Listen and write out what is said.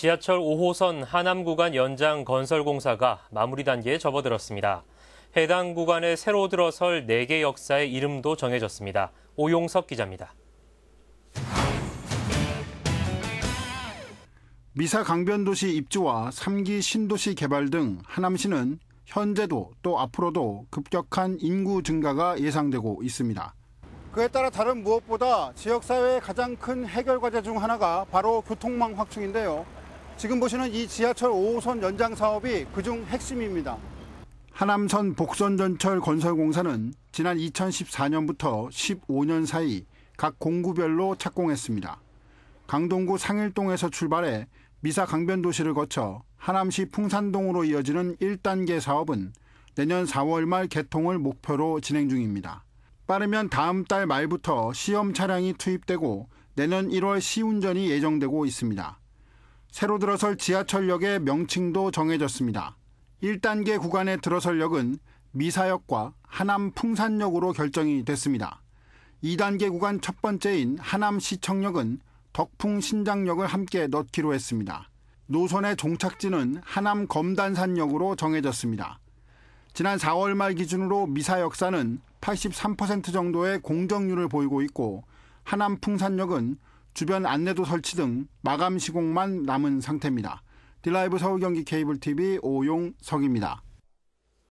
지하철 5호선 하남 구간 연장 건설 공사가 마무리 단계에 접어들었습니다. 해당 구간에 새로 들어설 4개 역사의 이름도 정해졌습니다. 오용석 기자입니다. 미사 강변도시 입주와 3기 신도시 개발 등 하남시는 현재도 또 앞으로도 급격한 인구 증가가 예상되고 있습니다. 그에 따라 다른 무엇보다 지역사회의 가장 큰 해결 과제 중 하나가 바로 교통망 확충인데요. 지금 보시는 이 지하철 5호선 연장 사업이 그중 핵심입니다. 하남선 복선전철 건설공사는 지난 2014년부터 15년 사이 각 공구별로 착공했습니다. 강동구 상일동에서 출발해 미사 강변도시를 거쳐 하남시 풍산동으로 이어지는 1단계 사업은 내년 4월 말 개통을 목표로 진행 중입니다. 빠르면 다음 달 말부터 시험 차량이 투입되고 내년 1월 시운전이 예정되고 있습니다. 새로 들어설 지하철역의 명칭도 정해졌습니다. 1단계 구간의 들어설 역은 미사역과 하남 풍산역으로 결정이 됐습니다. 2단계 구간 첫 번째인 하남 시청역은 덕풍 신장역을 함께 넣기로 했습니다. 노선의 종착지는 하남 검단산역으로 정해졌습니다. 지난 4월 말 기준으로 미사역사는 83% 정도의 공정률을 보이고 있고 하남 풍산역은 주변 안내도 설치 등 마감 시공만 남은 상태입니다. 딜라이브 서울 경기 케이블 TV 오용석입니다.